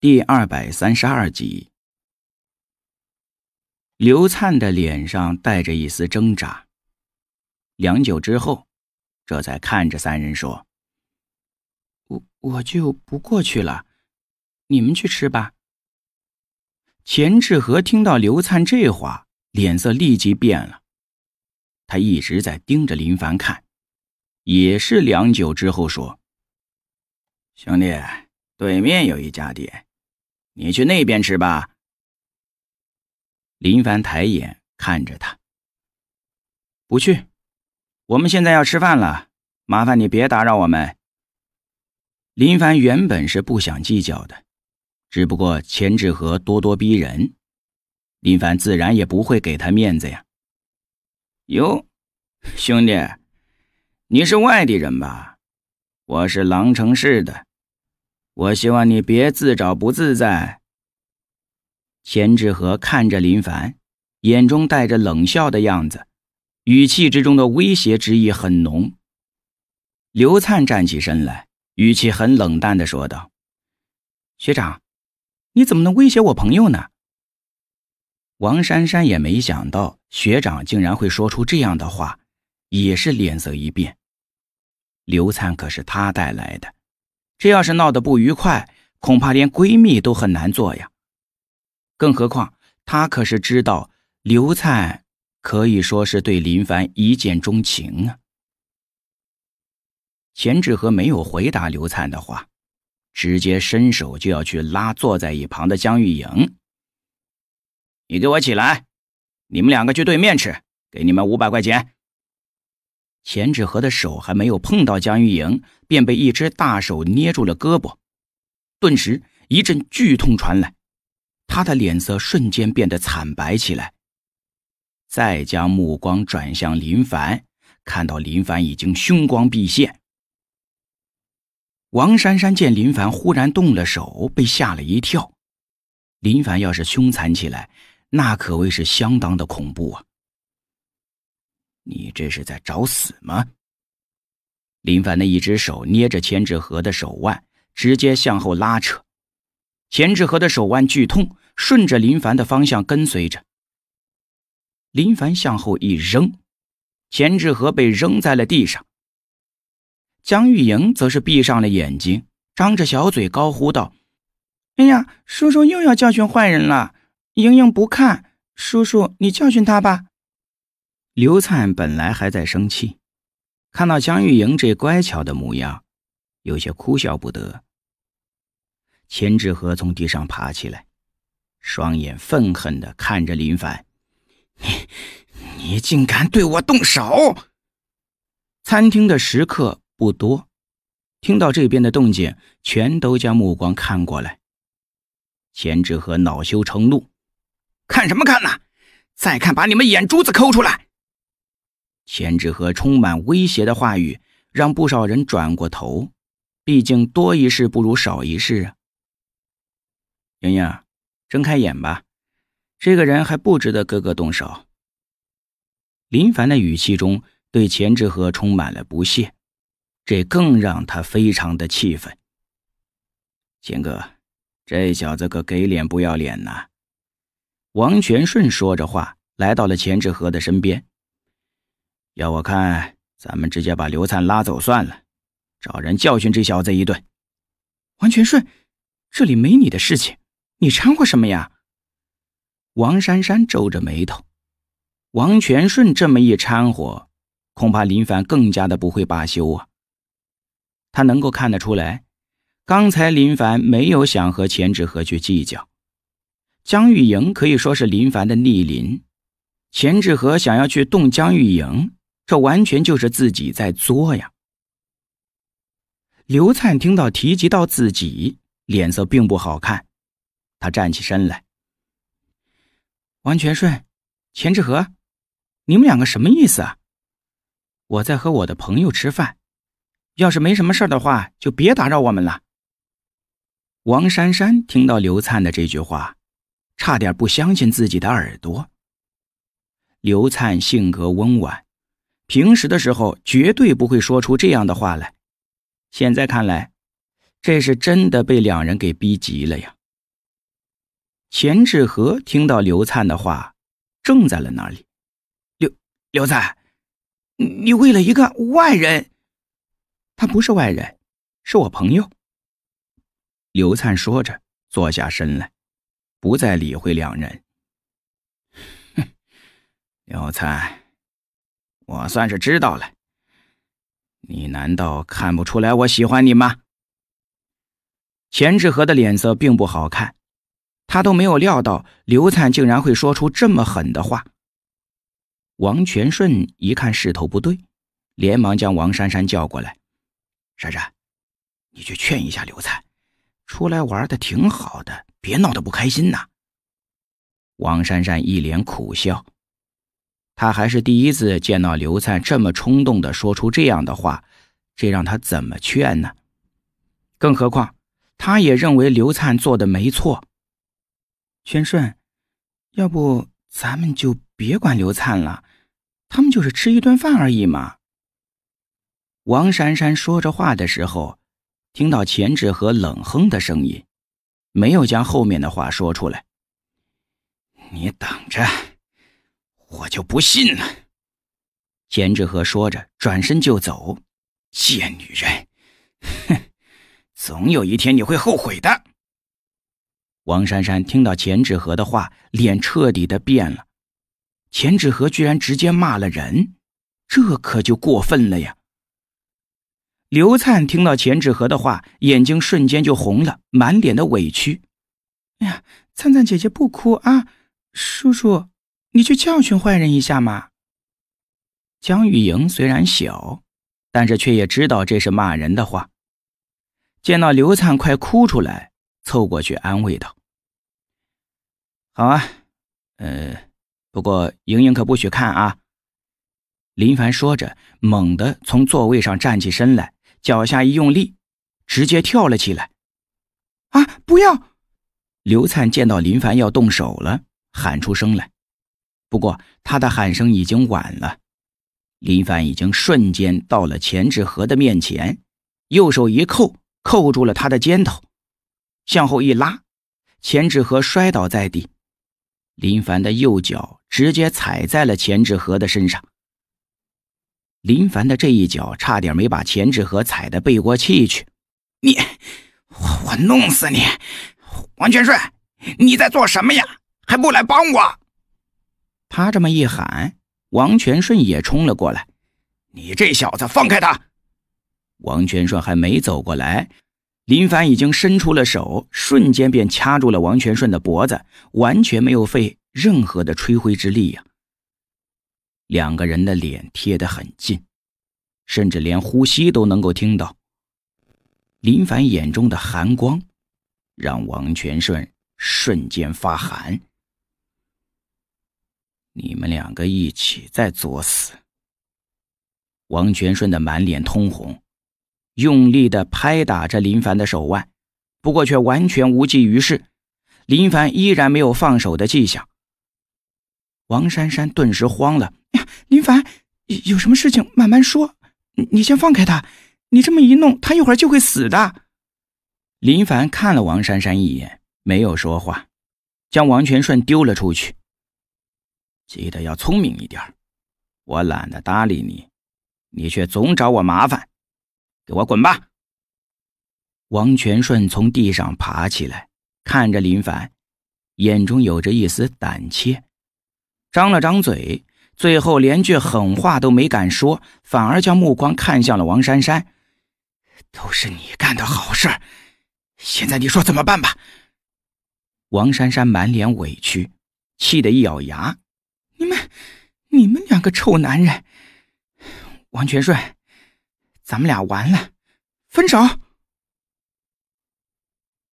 第二百三十二集，刘灿的脸上带着一丝挣扎，良久之后，这才看着三人说：“我我就不过去了，你们去吃吧。”钱志和听到刘灿这话，脸色立即变了，他一直在盯着林凡看，也是良久之后说：“兄弟，对面有一家店。”你去那边吃吧。林凡抬眼看着他，不去。我们现在要吃饭了，麻烦你别打扰我们。林凡原本是不想计较的，只不过钱志和咄咄逼人，林凡自然也不会给他面子呀。哟，兄弟，你是外地人吧？我是狼城市的。我希望你别自找不自在。钱志和看着林凡，眼中带着冷笑的样子，语气之中的威胁之意很浓。刘灿站起身来，语气很冷淡的说道：“学长，你怎么能威胁我朋友呢？”王珊珊也没想到学长竟然会说出这样的话，也是脸色一变。刘灿可是他带来的。这要是闹得不愉快，恐怕连闺蜜都很难做呀。更何况，她可是知道刘灿可以说是对林凡一见钟情啊。钱志和没有回答刘灿的话，直接伸手就要去拉坐在一旁的江玉莹：“你给我起来，你们两个去对面吃，给你们五百块钱。”钱志和的手还没有碰到江玉莹，便被一只大手捏住了胳膊，顿时一阵剧痛传来，他的脸色瞬间变得惨白起来。再将目光转向林凡，看到林凡已经凶光毕现。王珊珊见林凡忽然动了手，被吓了一跳。林凡要是凶残起来，那可谓是相当的恐怖啊！这是在找死吗？林凡的一只手捏着钱志和的手腕，直接向后拉扯，钱志和的手腕剧痛，顺着林凡的方向跟随着。林凡向后一扔，钱志和被扔在了地上。江玉莹则是闭上了眼睛，张着小嘴高呼道：“哎呀，叔叔又要教训坏人了！莹莹不看，叔叔你教训他吧。”刘灿本来还在生气，看到江玉莹这乖巧的模样，有些哭笑不得。钱志和从地上爬起来，双眼愤恨的看着林凡：“你，你竟敢对我动手！”餐厅的食客不多，听到这边的动静，全都将目光看过来。钱志和恼羞成怒：“看什么看呐！再看，把你们眼珠子抠出来！”钱志和充满威胁的话语让不少人转过头，毕竟多一事不如少一事啊。莹莹，睁开眼吧，这个人还不值得哥哥动手。林凡的语气中对钱志和充满了不屑，这更让他非常的气愤。钱哥，这小子可给脸不要脸呐！王全顺说着话来到了钱志和的身边。要我看，咱们直接把刘灿拉走算了，找人教训这小子一顿。王全顺，这里没你的事情，你掺和什么呀？王珊珊皱着眉头。王全顺这么一掺和，恐怕林凡更加的不会罢休啊。他能够看得出来，刚才林凡没有想和钱志和去计较。江玉莹可以说是林凡的逆鳞，钱志和想要去动江玉莹。这完全就是自己在作呀！刘灿听到提及到自己，脸色并不好看。他站起身来：“王全顺、钱志和，你们两个什么意思啊？我在和我的朋友吃饭，要是没什么事的话，就别打扰我们了。”王珊珊听到刘灿的这句话，差点不相信自己的耳朵。刘灿性格温婉。平时的时候绝对不会说出这样的话来，现在看来，这是真的被两人给逼急了呀。钱志和听到刘灿的话，怔在了那里。刘刘灿，你为了一个外人，他不是外人，是我朋友。刘灿说着，坐下身来，不再理会两人。哼，刘灿。我算是知道了，你难道看不出来我喜欢你吗？钱志和的脸色并不好看，他都没有料到刘灿竟然会说出这么狠的话。王全顺一看势头不对，连忙将王珊珊叫过来：“珊珊，你去劝一下刘灿，出来玩的挺好的，别闹得不开心呐。”王珊珊一脸苦笑。他还是第一次见到刘灿这么冲动的说出这样的话，这让他怎么劝呢？更何况，他也认为刘灿做的没错。全顺，要不咱们就别管刘灿了，他们就是吃一顿饭而已嘛。王珊珊说着话的时候，听到钱志和冷哼的声音，没有将后面的话说出来。你等着。我就不信了！钱志和说着，转身就走。贱女人，哼！总有一天你会后悔的。王珊珊听到钱志和的话，脸彻底的变了。钱志和居然直接骂了人，这可就过分了呀！刘灿听到钱志和的话，眼睛瞬间就红了，满脸的委屈。哎呀，灿灿姐姐不哭啊，叔叔。你去教训坏人一下嘛！江雨莹虽然小，但是却也知道这是骂人的话。见到刘灿快哭出来，凑过去安慰道：“好啊，呃，不过莹莹可不许看啊！”林凡说着，猛地从座位上站起身来，脚下一用力，直接跳了起来。“啊，不要！”刘灿见到林凡要动手了，喊出声来。不过，他的喊声已经晚了，林凡已经瞬间到了钱志和的面前，右手一扣，扣住了他的肩头，向后一拉，钱志和摔倒在地，林凡的右脚直接踩在了钱志和的身上，林凡的这一脚差点没把钱志和踩得背过气去。你，我弄死你！王全顺，你在做什么呀？还不来帮我！他这么一喊，王全顺也冲了过来。你这小子，放开他！王全顺还没走过来，林凡已经伸出了手，瞬间便掐住了王全顺的脖子，完全没有费任何的吹灰之力呀。两个人的脸贴得很近，甚至连呼吸都能够听到。林凡眼中的寒光，让王全顺瞬间发寒。你们两个一起在作死！王全顺的满脸通红，用力的拍打着林凡的手腕，不过却完全无济于事，林凡依然没有放手的迹象。王珊珊顿时慌了：“呀，林凡，有什么事情慢慢说，你先放开他，你这么一弄，他一会儿就会死的。”林凡看了王珊珊一眼，没有说话，将王全顺丢了出去。记得要聪明一点，我懒得搭理你，你却总找我麻烦，给我滚吧！王全顺从地上爬起来，看着林凡，眼中有着一丝胆怯，张了张嘴，最后连句狠话都没敢说，反而将目光看向了王珊珊：“都是你干的好事现在你说怎么办吧？”王珊珊满脸委屈，气得一咬牙。你们，你们两个臭男人，王全顺，咱们俩完了，分手。